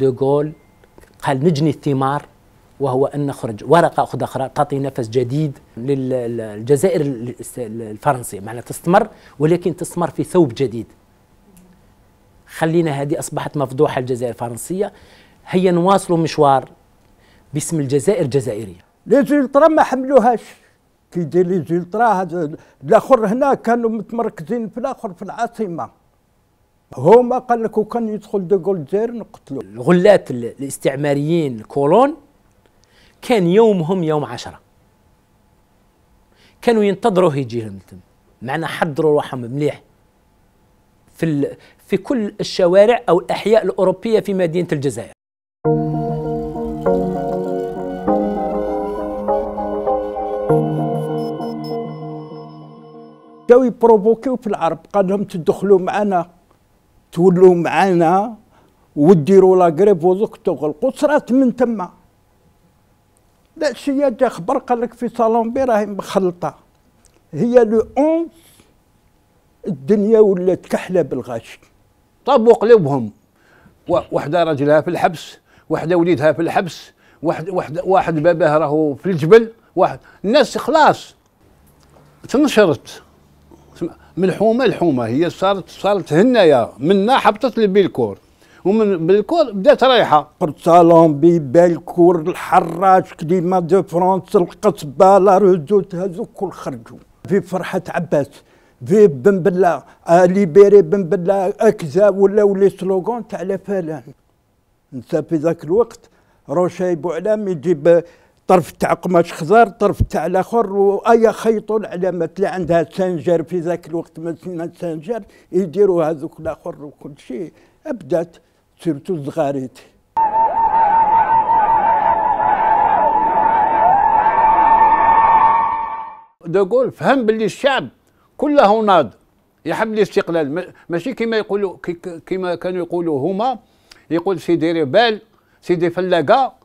دوغول قال نجني الثمار وهو أن نخرج ورقة أخرى أخرى تعطي نفس جديد للجزائر الفرنسية معناها تستمر ولكن تستمر في ثوب جديد خلينا هذه أصبحت مفضوحة الجزائر الفرنسية هيا نواصلوا مشوار باسم الجزائر الجزائرية ليزولترا ما حملوهاش كي يدير ليزولترا الاخر هنا كانوا متمركزين في الاخر في العاصمه هما قال لك وكان يدخل دو جول الجزائر نقتلوا الغلات الاستعماريين الكولون كان يومهم يوم عشرة كانوا ينتظروا يجيهم تم معنا حضروا روحهم مليح في في كل الشوارع او الاحياء الاوروبيه في مدينه الجزائر بداو يبروفوكيو في العرب قال لهم تدخلوا معنا تولوا معانا وديروا لا غريف وزقتوا القصرات من تما لا شي جا خبر قال لك في صالون بي راهي مخلطه هي لو اونس الدنيا ولات كحله بالغاشي طابوا قلوبهم وحده راجلها في الحبس وحده وليدها في الحبس واحد واحد واحد باباه راهو في الجبل واحد الناس خلاص تنشرت من الحومه لحومه هي صارت صارت هنايا منا حبطت لبيلكور ومن بالكور بدات رايحه بي بالكور الحراج كليما دو فرانس القصبه لا روزو هذوك كل خرجوا في فرحه عباس في بن بلا آه، ليبيري بن بلا اكزا ولا ولي سلوغون تاع لا فلان انت في ذاك الوقت روشاي بوعلام يجيب طرف تاع قماش خزار طرف تاع الاخر وايا خيطوا العلامات اللي عندها سنجر في ذاك الوقت ما سمينا سنجر يديروا هذوك الاخر وكل شيء ابدات سيرتو الزغاريت دوغول فهم باللي الشعب كله ناض يحب الاستقلال ماشي كما يقولوا كما كانوا يقولوا هما يقول سيدي ربال سيدي فلاقه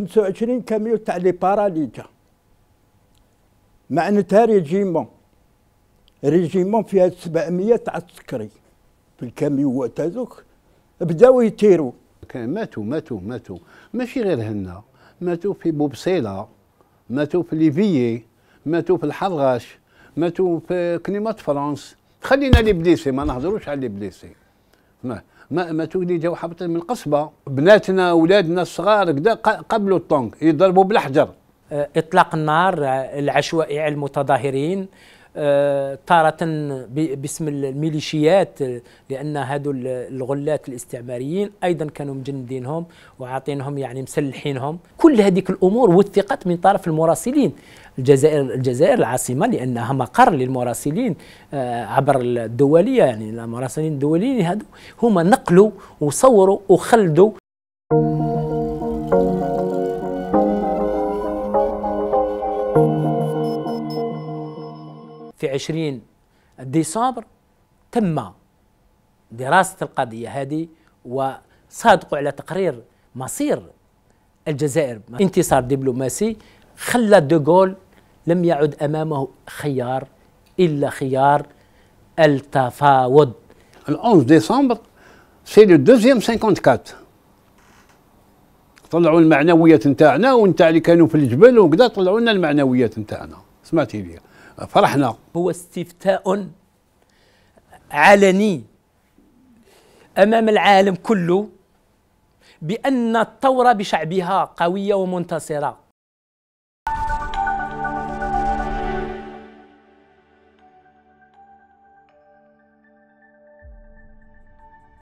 25 كاميو تاع لي باراليجا معناتها ريجيمون ريجيمون فيها 700 تاع السكري في الكاميوات هذوك بداو يطيروا ماتوا ماتوا ماتوا ماشي غير هنا ماتوا في بوبسيله ماتوا في ليفيي ماتوا في الحرغاش ماتوا في كنيمات فرنسا خلينا لي بليسي ما نهضروش على لي بليسي ما, ما تولي جاو حبط من القصبه بناتنا اولادنا الصغار كذا قبلوا الطنق يضربوا بالحجر آه، اطلاق النار آه، العشوائي على المتظاهرين آه، تارة باسم الميليشيات لأن هذو الغلات الاستعماريين أيضا كانوا مجندينهم وعاطينهم يعني مسلحينهم كل هذيك الأمور وثقت من طرف المراسلين الجزائر الجزائر العاصمة لأنها مقر للمراسلين آه، عبر الدولية يعني المراسلين الدوليين هذو هما نقلوا وصوروا وخلدوا في 20 ديسمبر تم دراسة القضية هذه وصادقوا على تقرير مصير الجزائر انتصار دبلوماسي خلى دوغول لم يعد أمامه خيار إلا خيار التفاوض ال 11 ديسمبر سي لو دوزيام 54. طلعوا المعنويات نتاعنا ونتاع اللي كانوا في الجبل وكذا طلعوا لنا المعنويات نتاعنا سمعتي ليا فرحنا هو استفتاء علني امام العالم كله بان الثوره بشعبها قويه ومنتصره